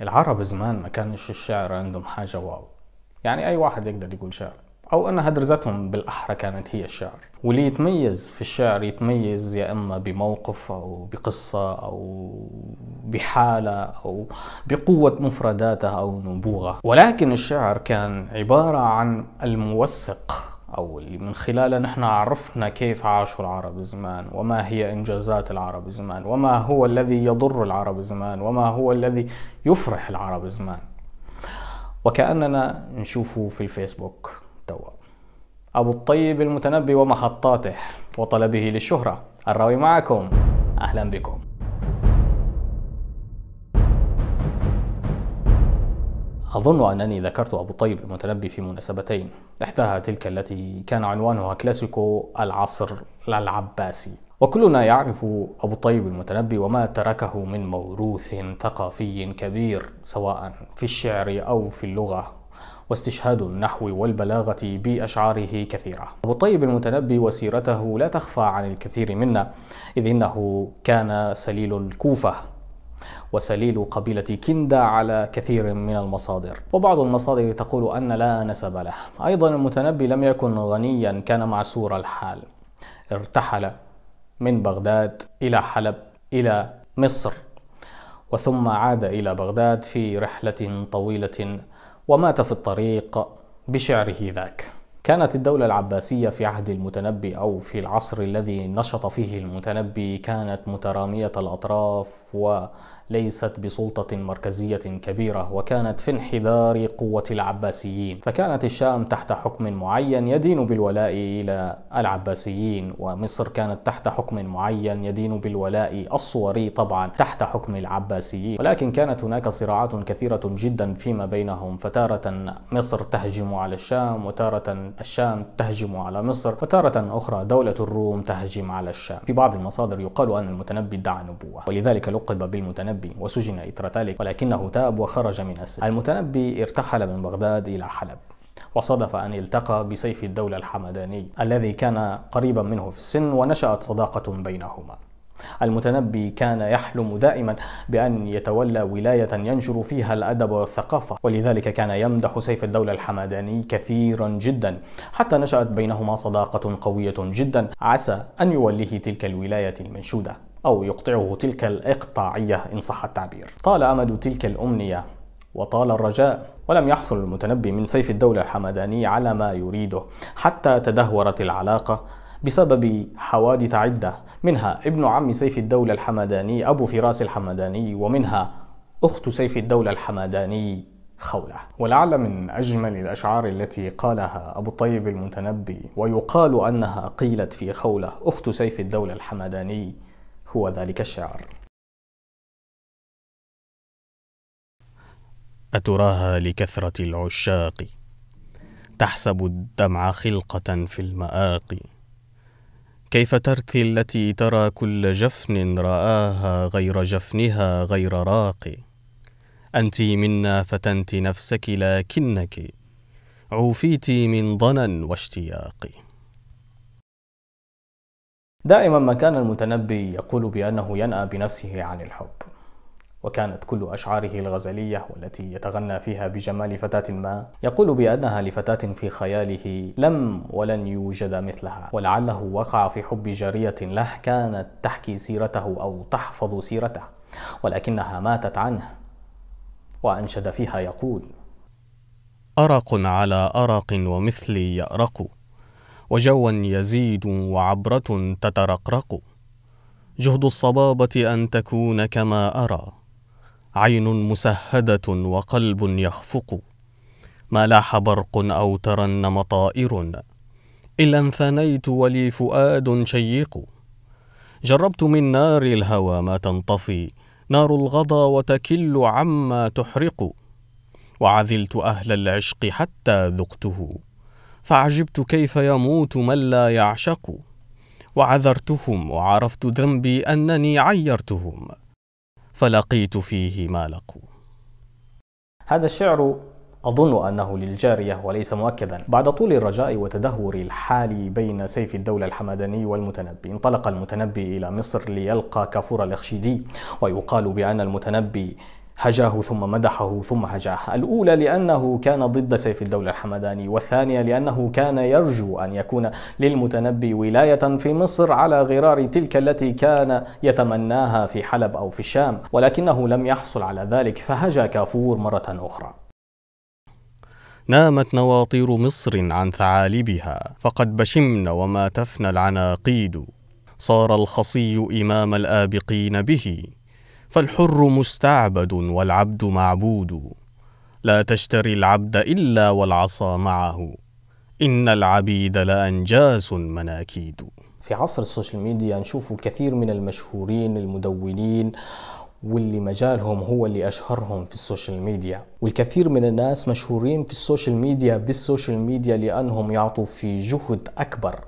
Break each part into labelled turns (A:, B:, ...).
A: العرب زمان ما كانش الشعر عندهم حاجة واو يعني أي واحد يقدر يقول شعر أو أن هدرزتهم بالأحرى كانت هي الشعر واللي يتميز في الشعر يتميز يا إما بموقف أو بقصة أو بحالة أو بقوة مفرداته أو نبوغة ولكن الشعر كان عبارة عن الموثق أو اللي من خلاله نحن عرفنا كيف عاشوا العرب زمان وما هي إنجازات العرب زمان وما هو الذي يضر العرب زمان وما هو الذي يفرح العرب زمان وكأننا نشوفه في الفيسبوك توا أبو الطيب المتنبي ومحطاته وطلبه للشهرة الراوي معكم أهلا بكم أظن أنني ذكرت أبو طيب المتنبي في مناسبتين إحداها تلك التي كان عنوانها كلاسيكو العصر العباسي وكلنا يعرف أبو طيب المتنبي وما تركه من موروث ثقافي كبير سواء في الشعر أو في اللغة واستشهاد النحو والبلاغة بأشعاره كثيرة أبو طيب المتنبي وسيرته لا تخفى عن الكثير منا إذ إنه كان سليل الكوفة وسليل قبيلة كندا على كثير من المصادر وبعض المصادر تقول أن لا نسب له أيضا المتنبي لم يكن غنيا كان معسور الحال ارتحل من بغداد إلى حلب إلى مصر وثم عاد إلى بغداد في رحلة طويلة ومات في الطريق بشعره ذاك كانت الدولة العباسية في عهد المتنبي أو في العصر الذي نشط فيه المتنبي كانت مترامية الأطراف و ليست بسلطة مركزية كبيرة وكانت في انحدار قوة العباسيين فكانت الشام تحت حكم معين يدين بالولاء إلى العباسيين ومصر كانت تحت حكم معين يدين بالولاء الصوري طبعا تحت حكم العباسيين ولكن كانت هناك صراعات كثيرة جدا فيما بينهم فتارة مصر تهجم على الشام وتارة الشام تهجم على مصر وتارة أخرى دولة الروم تهجم على الشام في بعض المصادر يقال أن المتنبي ادعى نبوة ولذلك لقب بالمتنبي المتنبي وسجن إثر ذلك ولكنه تاب وخرج من السجن المتنبي ارتحل من بغداد إلى حلب وصدف أن التقى بسيف الدولة الحمداني الذي كان قريبا منه في السن ونشأت صداقة بينهما المتنبي كان يحلم دائما بأن يتولى ولاية ينشر فيها الأدب والثقافة ولذلك كان يمدح سيف الدولة الحمداني كثيرا جدا حتى نشأت بينهما صداقة قوية جدا عسى أن يوليه تلك الولاية المنشودة أو يقطعه تلك الإقطاعية إن صح التعبير طال أمد تلك الأمنية وطال الرجاء ولم يحصل المتنبي من سيف الدولة الحمداني على ما يريده حتى تدهورت العلاقة بسبب حوادث عدة منها ابن عم سيف الدولة الحمداني أبو فراس الحمداني ومنها أخت سيف الدولة الحمداني خولة ولعل من أجمل الأشعار التي قالها أبو الطيب المتنبي ويقال أنها قيلت في خولة أخت سيف الدولة الحمداني هو ذلك الشعر أتراها لكثرة العشاق تحسب الدمع خلقة في المآق كيف ترثي التي ترى كل جفن رآها غير جفنها غير راق أنت منا فتنت نفسك لكنك عوفيت من ضنى واشتياق دائما ما كان المتنبي يقول بأنه ينأى بنفسه عن الحب وكانت كل أشعاره الغزلية والتي يتغنى فيها بجمال فتاة ما يقول بأنها لفتاة في خياله لم ولن يوجد مثلها ولعله وقع في حب جارية له كانت تحكي سيرته أو تحفظ سيرته ولكنها ماتت عنه وأنشد فيها يقول أرق على أرق ومثلي يأرق وجوا يزيد وعبرة تترقرق جهد الصبابة أن تكون كما أرى عين مسهدة وقلب يخفق ما لاح برق أو ترنم طائر إلا انثنيت ولي فؤاد شيق جربت من نار الهوى ما تنطفي نار الغضا وتكل عما تحرق وعذلت أهل العشق حتى ذقته فعجبت كيف يموت من لا يعشق وعذرتهم وعرفت ذنبي أنني عيرتهم فلقيت فيه ما لقوا هذا الشعر أظن أنه للجارية وليس مؤكدا بعد طول الرجاء وتدهور الحال بين سيف الدولة الحمداني والمتنبي انطلق المتنبي إلى مصر ليلقى كافور الأخشيدي ويقال بأن المتنبي هجاه ثم مدحه ثم هجاه الأولى لأنه كان ضد سيف الدولة الحمداني والثانية لأنه كان يرجو أن يكون للمتنبي ولاية في مصر على غرار تلك التي كان يتمناها في حلب أو في الشام ولكنه لم يحصل على ذلك فهجا كافور مرة أخرى نامت نواطير مصر عن ثعالبها فقد بشمن وما تفنى العناقيد صار الخصي إمام الآبقين به فالحر مستعبد والعبد معبود لا تشتري العبد إلا والعصا معه إن العبيد لأنجاس مناكيد في عصر السوشيال ميديا نشوف الكثير من المشهورين المدونين واللي مجالهم هو اللي أشهرهم في السوشيال ميديا والكثير من الناس مشهورين في السوشيال ميديا بالسوشيال ميديا لأنهم يعطوا في جهد أكبر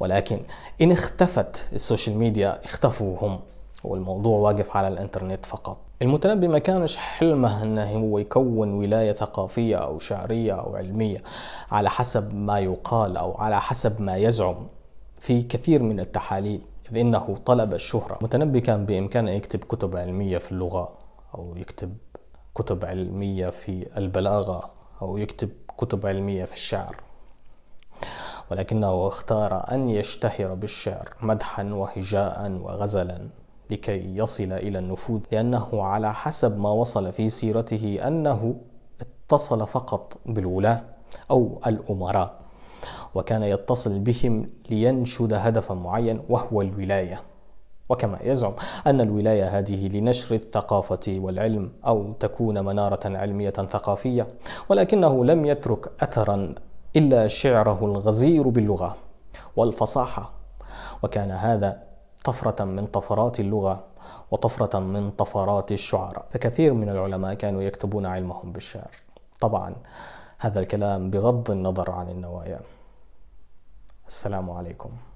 A: ولكن إن اختفت السوشيال ميديا اختفوا هم والموضوع واقف على الانترنت فقط المتنبي ما كانش حلمه انه هو يكون ولايه ثقافيه او شعريه او علميه على حسب ما يقال او على حسب ما يزعم في كثير من التحاليل إذ إنه طلب الشهرة المتنبي كان بإمكانه يكتب كتب علمية في اللغة أو يكتب كتب علمية في البلاغة أو يكتب كتب علمية في الشعر ولكنه اختار أن يشتهر بالشعر مدحا وهجاء وغزلا لكي يصل إلى النفوذ لأنه على حسب ما وصل في سيرته أنه اتصل فقط بالولاة أو الأمراء وكان يتصل بهم لينشد هدفا معين وهو الولاية وكما يزعم أن الولاية هذه لنشر الثقافة والعلم أو تكون منارة علمية ثقافية ولكنه لم يترك أثرا إلا شعره الغزير باللغة والفصاحة وكان هذا طفرة من طفرات اللغة وطفرة من طفرات الشعراء فكثير من العلماء كانوا يكتبون علمهم بالشعر طبعا هذا الكلام بغض النظر عن النوايا السلام عليكم